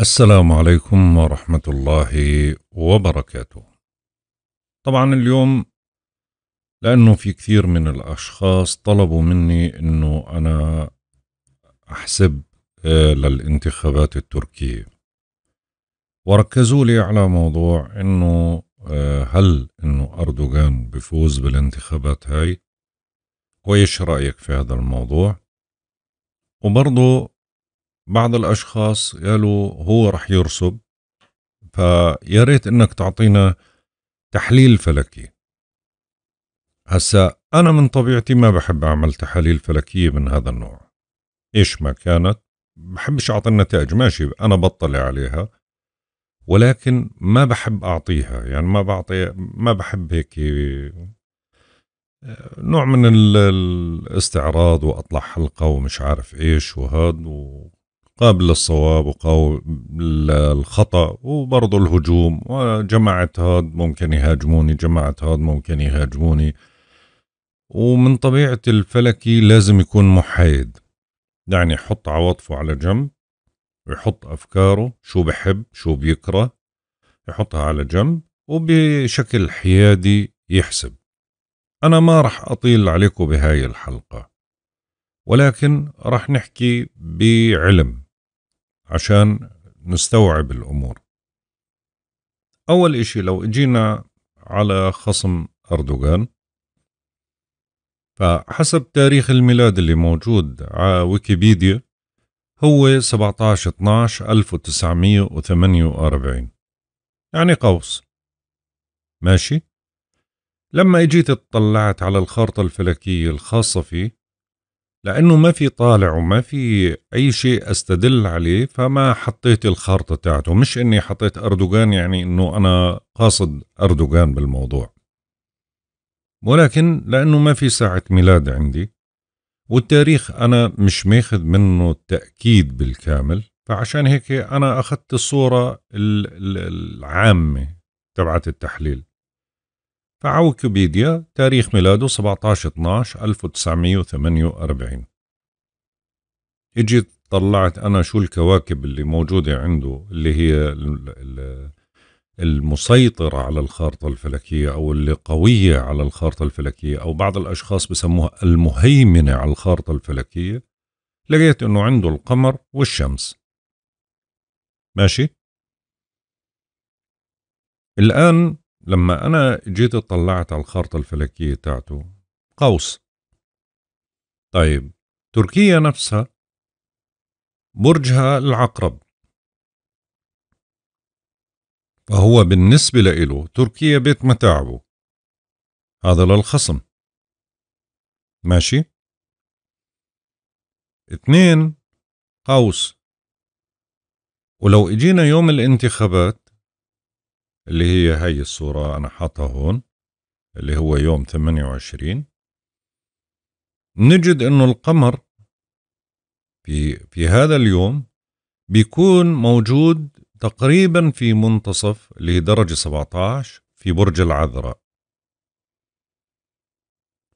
السلام عليكم ورحمة الله وبركاته. طبعا اليوم لأنه في كثير من الأشخاص طلبوا مني إنه أنا أحسب آه، للانتخابات التركية وركزوا لي على موضوع إنه آه، هل إنه أردوغان بفوز بالانتخابات هاي وإيش رأيك في هذا الموضوع وبرضه بعض الاشخاص قالوا هو رح يرسب فيا ريت انك تعطينا تحليل فلكي هسا انا من طبيعتي ما بحب اعمل تحاليل فلكيه من هذا النوع ايش ما كانت بحبش اعطي النتائج ماشي انا بطلع عليها ولكن ما بحب اعطيها يعني ما بعطي ما بحب هيك نوع من الاستعراض واطلع حلقه ومش عارف ايش وهاد و قابل للصواب وقابل للخطا وبرضه الهجوم وجماعه هاد ممكن يهاجموني جماعه هاد ممكن يهاجموني ومن طبيعه الفلكي لازم يكون محايد يعني يحط عواطفه على جنب ويحط افكاره شو بحب شو بيكره يحطها على جنب وبشكل حيادي يحسب انا ما راح اطيل عليكم بهاي الحلقه ولكن راح نحكي بعلم عشان نستوعب الأمور أول إشي لو إجينا على خصم أردوغان فحسب تاريخ الميلاد اللي موجود على ويكيبيديا هو 17 12 1948 يعني قوس ماشي لما اجيت اطلعت على الخارطة الفلكية الخاصة فيه لأنه ما في طالع وما في أي شيء أستدل عليه فما حطيت الخارطة تاعته مش أني حطيت أردوغان يعني أنه أنا قاصد أردوغان بالموضوع ولكن لأنه ما في ساعة ميلاد عندي والتاريخ أنا مش ماخذ منه التأكيد بالكامل فعشان هيك أنا أخذت الصورة العامة تبعت التحليل ويكيبيديا تاريخ ميلاده 17 12 1948 اجيت طلعت انا شو الكواكب اللي موجوده عنده اللي هي المسيطرة على الخارطة الفلكية أو اللي قوية على الخارطة الفلكية أو بعض الأشخاص بسموها المهيمنة على الخارطة الفلكية لقيت أنه عنده القمر والشمس ماشي الآن لما أنا جيت اطلعت على الخارطة الفلكية تاعته قوس طيب تركيا نفسها برجها العقرب فهو بالنسبة لإله تركيا بيت متاعبه هذا للخصم ماشي اثنين قوس ولو اجينا يوم الانتخابات اللي هي هاي الصورة أنا حاطها هون اللي هو يوم 28 نجد أنه القمر في, في هذا اليوم بيكون موجود تقريبا في منتصف اللي هي درجة 17 في برج العذراء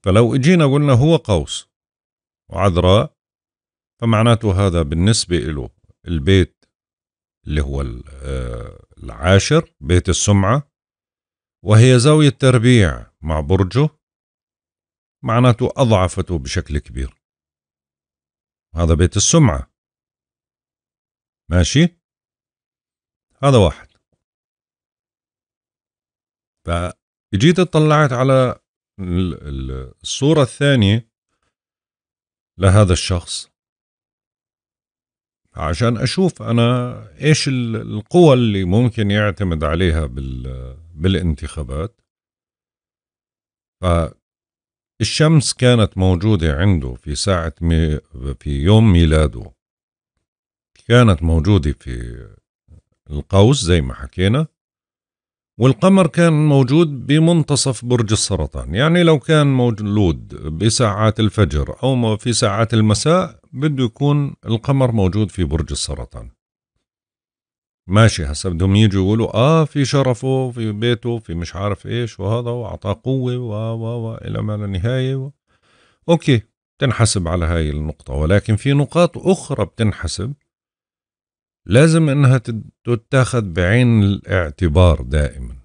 فلو اجينا قلنا هو قوس وعذراء فمعناته هذا بالنسبة له البيت اللي هو آه، العاشر بيت السمعة وهي زاوية تربيع مع برجه معناته أضعفته بشكل كبير هذا بيت السمعة ماشي هذا واحد فجيت اطلعت على الصورة الثانية لهذا الشخص عشان اشوف انا ايش القوى اللي ممكن يعتمد عليها بال بالانتخابات فالشمس كانت موجودة عنده في ساعة مي في يوم ميلاده كانت موجودة في القوس زي ما حكينا والقمر كان موجود بمنتصف برج السرطان يعني لو كان موجود بساعات الفجر أو في ساعات المساء بده يكون القمر موجود في برج السرطان ماشي هسا بدهم يجوا يقولوا اه في شرفه في بيته في مش عارف ايش وهذا واعطاه قوه و و و الى ما لا نهايه و... اوكي بتنحسب على هاي النقطه ولكن في نقاط اخرى بتنحسب لازم انها تتاخذ بعين الاعتبار دائما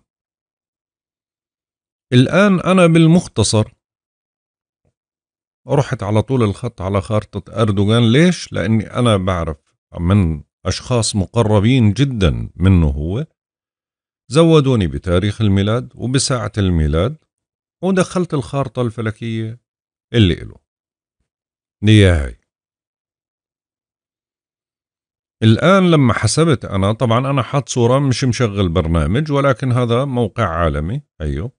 الان انا بالمختصر رحت على طول الخط على خارطة أردوغان ليش؟ لأني أنا بعرف من أشخاص مقربين جدا منه هو زودوني بتاريخ الميلاد وبساعة الميلاد ودخلت الخارطة الفلكية اللي إله نياهي الآن لما حسبت أنا طبعا أنا حاط صورة مش مشغل برنامج ولكن هذا موقع عالمي أيوه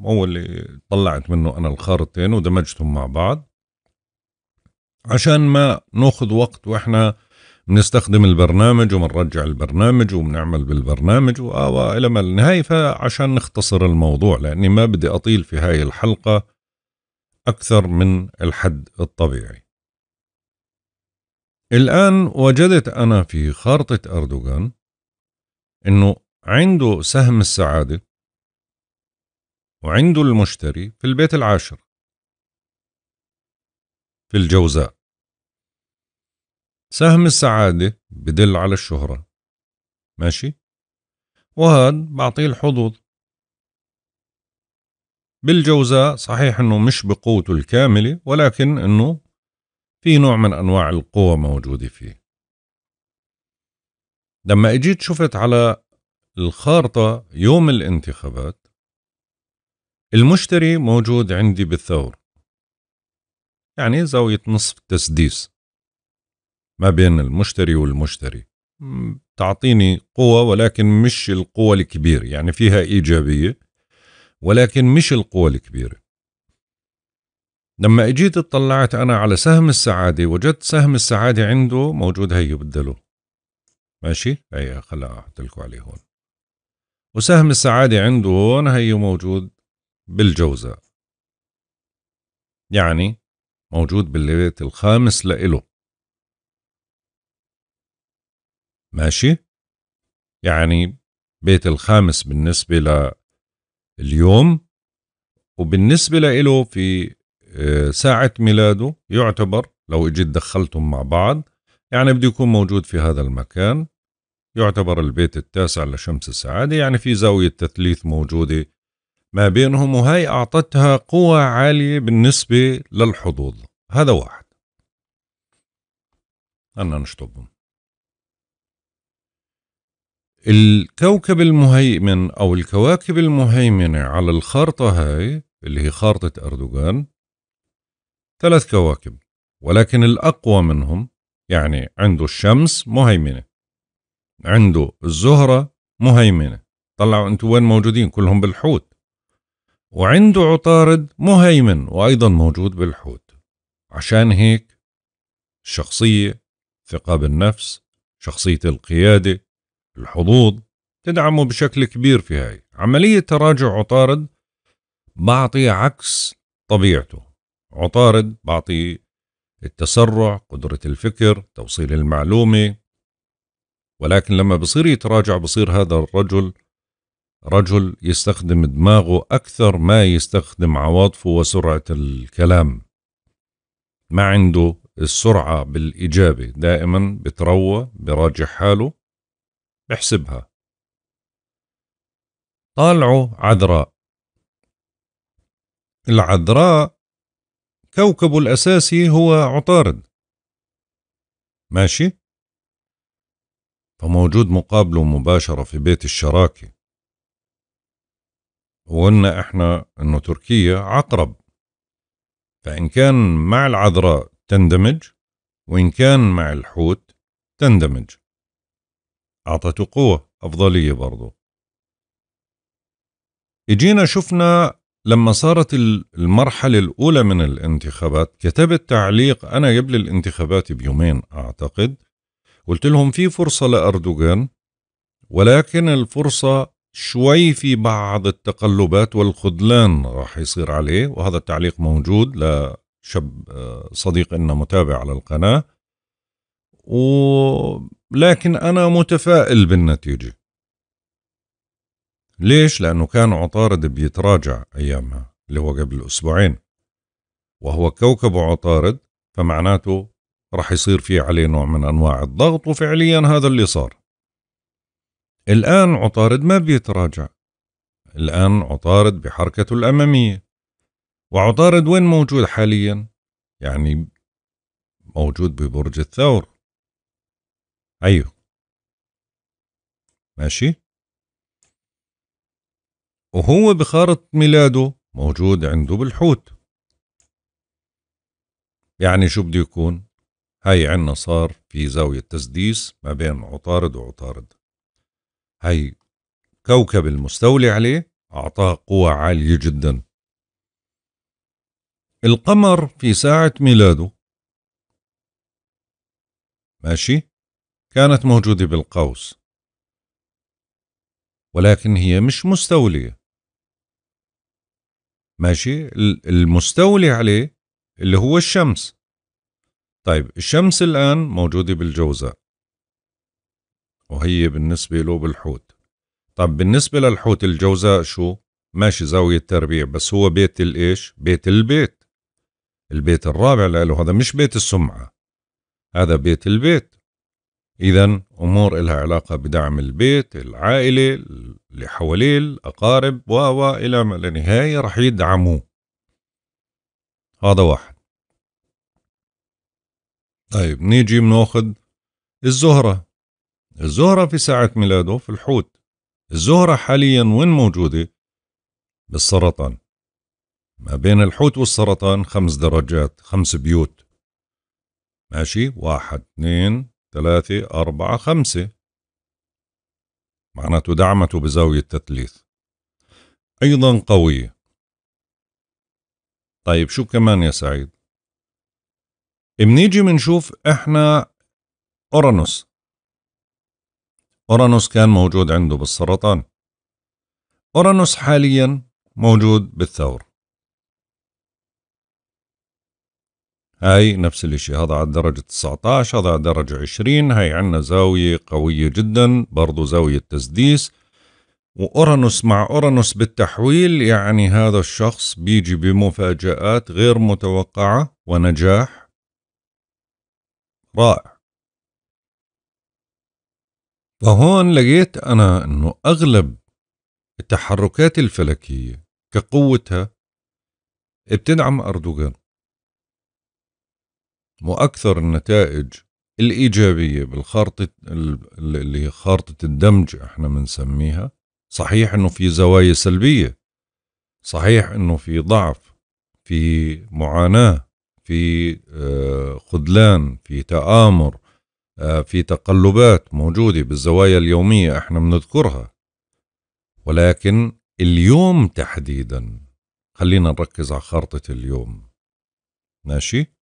هو اللي طلعت منه أنا الخارطتين ودمجتهم مع بعض عشان ما ناخذ وقت وإحنا بنستخدم البرنامج وبنرجع البرنامج وبنعمل بالبرنامج آه، وإلى ما النهاية فعشان نختصر الموضوع لأني ما بدي أطيل في هاي الحلقة أكثر من الحد الطبيعي الآن وجدت أنا في خارطة أردوغان أنه عنده سهم السعادة وعنده المشتري في البيت العاشر في الجوزاء سهم السعادة بدل على الشهرة ماشي وهاد بعطيه الحظوظ بالجوزاء صحيح انه مش بقوته الكاملة ولكن انه في نوع من أنواع القوة موجودة فيه لما اجيت شفت على الخارطة يوم الانتخابات المشتري موجود عندي بالثور يعني زاوية نصف تسديس ما بين المشتري والمشتري تعطيني قوة ولكن مش القوة الكبيرة يعني فيها إيجابية ولكن مش القوة الكبيرة لما اجيت اطلعت انا على سهم السعاده وجدت سهم السعاده عنده موجود هيو بدله ماشي هي خلا احط لكم عليه هون وسهم السعاده عنده هون هيو موجود بالجوزاء يعني موجود بالبيت الخامس لإله ماشي يعني بيت الخامس بالنسبة لليوم وبالنسبة لإله في ساعة ميلاده يعتبر لو اجيت دخلتهم مع بعض يعني بده يكون موجود في هذا المكان يعتبر البيت التاسع لشمس السعادة يعني في زاوية تثليث موجودة ما بينهم وهي أعطتها قوة عالية بالنسبة للحظوظ هذا واحد أنا نشطبهم الكوكب المهيمن أو الكواكب المهيمنة على الخارطة هاي اللي هي خارطة أردوغان ثلاث كواكب ولكن الأقوى منهم يعني عنده الشمس مهيمنة عنده الزهرة مهيمنة طلعوا أنتوا وين موجودين كلهم بالحوت وعنده عطارد مهيمن وأيضا موجود بالحوت عشان هيك الشخصية ثقة بالنفس شخصية القيادة الحظوظ تدعمه بشكل كبير في هاي عملية تراجع عطارد بعطي عكس طبيعته عطارد بعطي التسرع قدرة الفكر توصيل المعلومة ولكن لما بصير يتراجع بصير هذا الرجل رجل يستخدم دماغه أكثر ما يستخدم عواطفه وسرعة الكلام ما عنده السرعة بالإجابة دائما بتروى براجع حاله بحسبها طالعوا عذراء العذراء كوكبه الأساسي هو عطارد ماشي؟ فموجود مقابله مباشرة في بيت الشراكة وقلنا احنا انه تركيا عقرب فإن كان مع العذراء تندمج وإن كان مع الحوت تندمج أعطته قوة أفضلية برضو إجينا شفنا لما صارت المرحلة الأولى من الانتخابات كتبت تعليق أنا قبل الانتخابات بيومين أعتقد قلت لهم في فرصة لأردوغان ولكن الفرصة شوي في بعض التقلبات والخذلان راح يصير عليه وهذا التعليق موجود لشاب آه، صديق إنه متابع على القناة ولكن أنا متفائل بالنتيجة ليش؟ لأنه كان عطارد بيتراجع أيامها اللي هو قبل أسبوعين وهو كوكب عطارد فمعناته رح يصير في عليه نوع من أنواع الضغط وفعليا هذا اللي صار الآن عطارد ما بيتراجع الآن عطارد بحركته الأمامية وعطارد وين موجود حاليا؟ يعني موجود ببرج الثور أيوه ماشي وهو بخارطة ميلاده موجود عنده بالحوت يعني شو بده يكون هاي عنا صار في زاوية تسديس ما بين عطارد وعطارد هاي كوكب المستولي عليه أعطاه قوة عالية جدا القمر في ساعة ميلاده ماشي كانت موجودة بالقوس ولكن هي مش مستولية ماشي المستولي عليه اللي هو الشمس طيب الشمس الآن موجودة بالجوزاء وهي بالنسبة له بالحوت طب بالنسبة للحوت الجوزاء شو ماشي زاوية تربيع بس هو بيت الإيش بيت البيت البيت الرابع له هذا مش بيت السمعة هذا بيت البيت إذا أمور إلها علاقة بدعم البيت العائلة اللي حواليه الأقارب و إلى ما لا نهاية رح يدعموه هذا واحد طيب نيجي بناخد الزهرة الزهرة في ساعة ميلاده في الحوت الزهرة حاليا وين موجودة؟ بالسرطان ما بين الحوت والسرطان خمس درجات خمس بيوت ماشي واحد اثنين ثلاثة أربعة خمسة معناته دعمته بزاوية تثليث أيضا قوية طيب شو كمان يا سعيد منيجي منشوف إحنا أورانوس أورانوس كان موجود عنده بالسرطان أورانوس حاليا موجود بالثور هاي نفس الاشي هذا على الدرجة 19 هذا على الدرجة 20 هاي عندنا زاوية قوية جدا برضو زاوية تسديس وأورانوس مع أورانوس بالتحويل يعني هذا الشخص بيجي بمفاجآت غير متوقعة ونجاح رائع فهون لقيت أنا أنه أغلب التحركات الفلكية كقوتها بتدعم أردوغان وأكثر النتائج الإيجابية بالخارطة اللي هي خارطة الدمج احنا بنسميها صحيح انه في زوايا سلبية صحيح انه في ضعف في معاناة في آه، خذلان في تآمر آه، في تقلبات موجودة بالزوايا اليومية احنا بنذكرها ولكن اليوم تحديدا خلينا نركز على خارطة اليوم ماشي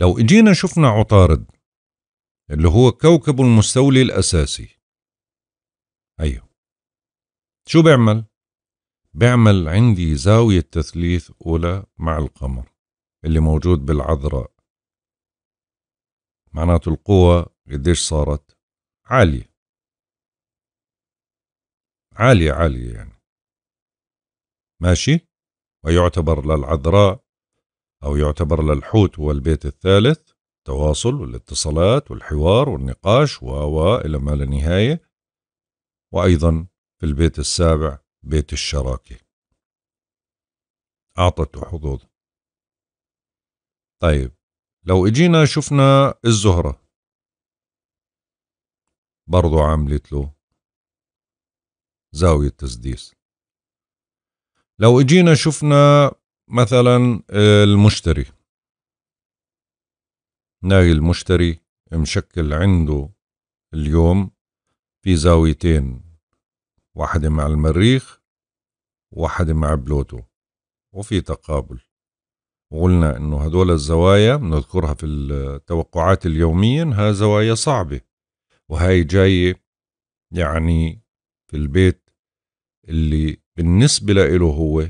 لو اجينا شفنا عطارد اللي هو كوكب المستولي الأساسي أيوه شو بيعمل؟ بيعمل عندي زاوية تثليث أولى مع القمر اللي موجود بالعذراء معناته القوة قديش صارت عالية عالية عالية يعني ماشي ويعتبر للعذراء أو يعتبر للحوت هو البيت الثالث التواصل والاتصالات والحوار والنقاش و إلى ما لا نهاية وأيضا في البيت السابع بيت الشراكة أعطته حظوظ طيب لو اجينا شفنا الزهرة برضو عملت له زاوية تسديس لو اجينا شفنا مثلا آه، المشتري ناي المشتري مشكل عنده اليوم في زاويتين واحدة مع المريخ واحدة مع بلوتو وفي تقابل وقلنا انه هدول الزوايا بنذكرها في التوقعات اليومية انها زوايا صعبة وهي جاية يعني في البيت اللي بالنسبة له هو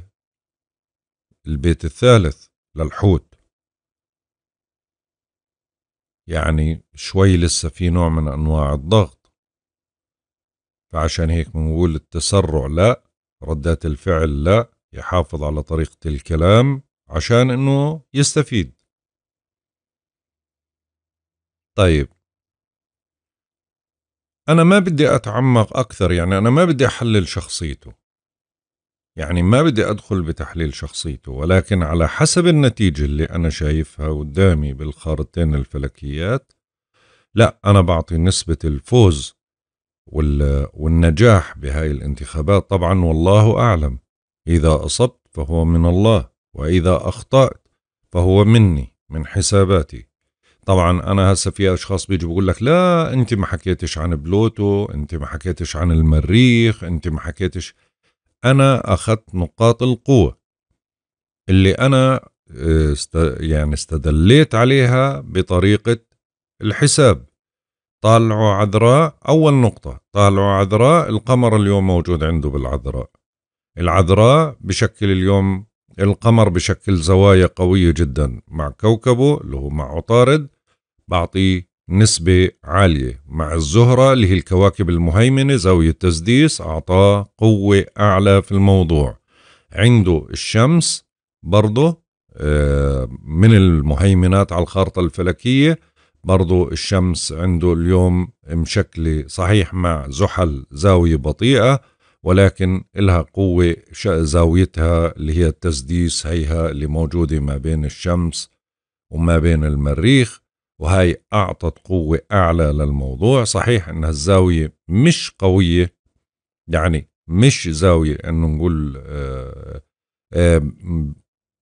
البيت الثالث للحوت يعني شوي لسه في نوع من أنواع الضغط فعشان هيك بنقول التسرع لا ردات الفعل لا يحافظ على طريقة الكلام عشان انه يستفيد طيب أنا ما بدي أتعمق أكثر يعني أنا ما بدي أحلل شخصيته يعني ما بدي أدخل بتحليل شخصيته ولكن على حسب النتيجة اللي أنا شايفها قدامي بالخارطتين الفلكيات لا أنا بعطي نسبة الفوز والنجاح بهاي الانتخابات طبعا والله أعلم إذا أصبت فهو من الله وإذا أخطأت فهو مني من حساباتي طبعا انا هسه في اشخاص بيجوا بقول لك لا انت ما حكيتش عن بلوتو انت ما حكيتش عن المريخ انت ما حكيتش أنا أخذت نقاط القوة اللي أنا آه، است يعني استدليت عليها بطريقة الحساب طالعوا عذراء أول نقطة طالعوا عذراء القمر اليوم موجود عنده بالعذراء العذراء بشكل اليوم القمر بشكل زوايا قوية جدا مع كوكبه اللي هو مع عطارد بعطيه نسبة عالية مع الزهرة اللي هي الكواكب المهيمنة زاوية تسديس أعطاه قوة أعلى في الموضوع عنده الشمس برضه آه، من المهيمنات على الخارطة الفلكية برضه الشمس عنده اليوم مشكلة صحيح مع زحل زاوية بطيئة ولكن إلها قوة زاويتها اللي هي التسديس هيها اللي موجودة ما بين الشمس وما بين المريخ وهي أعطت قوة أعلى للموضوع صحيح أنها الزاوية مش قوية يعني مش زاوية أنه نقول آآ آه، آآ آه،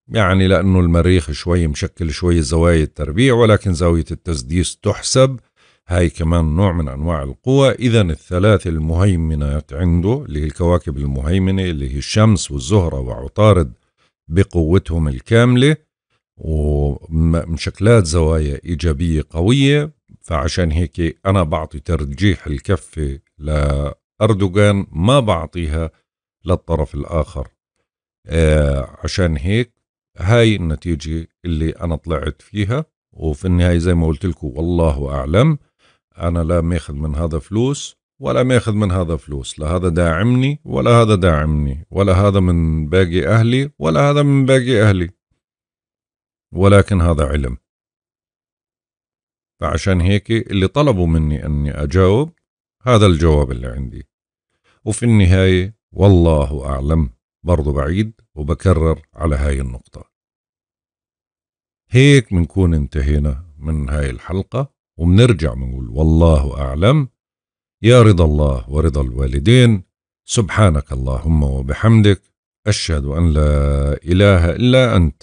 يعني لأنه المريخ شوي مشكل شوي زوايا التربيع ولكن زاوية التسديس تحسب هاي كمان نوع من أنواع القوى إذا الثلاث المهيمنات عنده اللي هي الكواكب المهيمنة اللي هي الشمس والزهرة وعطارد بقوتهم الكاملة شكلات زوايا إيجابية قوية فعشان هيك أنا بعطي ترجيح الكفة لأردوغان ما بعطيها للطرف الآخر آه عشان هيك هاي النتيجة اللي أنا طلعت فيها وفي النهاية زي ما قلت لكم والله أعلم أنا لا ماخذ من هذا فلوس ولا ماخذ من هذا فلوس لا هذا داعمني ولا هذا داعمني ولا هذا من باقي أهلي ولا هذا من باقي أهلي ولكن هذا علم فعشان هيك اللي طلبوا مني أني أجاوب هذا الجواب اللي عندي وفي النهاية والله أعلم برضو بعيد وبكرر على هاي النقطة هيك بنكون انتهينا من هاي الحلقة وبنرجع بنقول والله أعلم يا رضا الله ورضا الوالدين سبحانك اللهم وبحمدك أشهد أن لا إله إلا أنت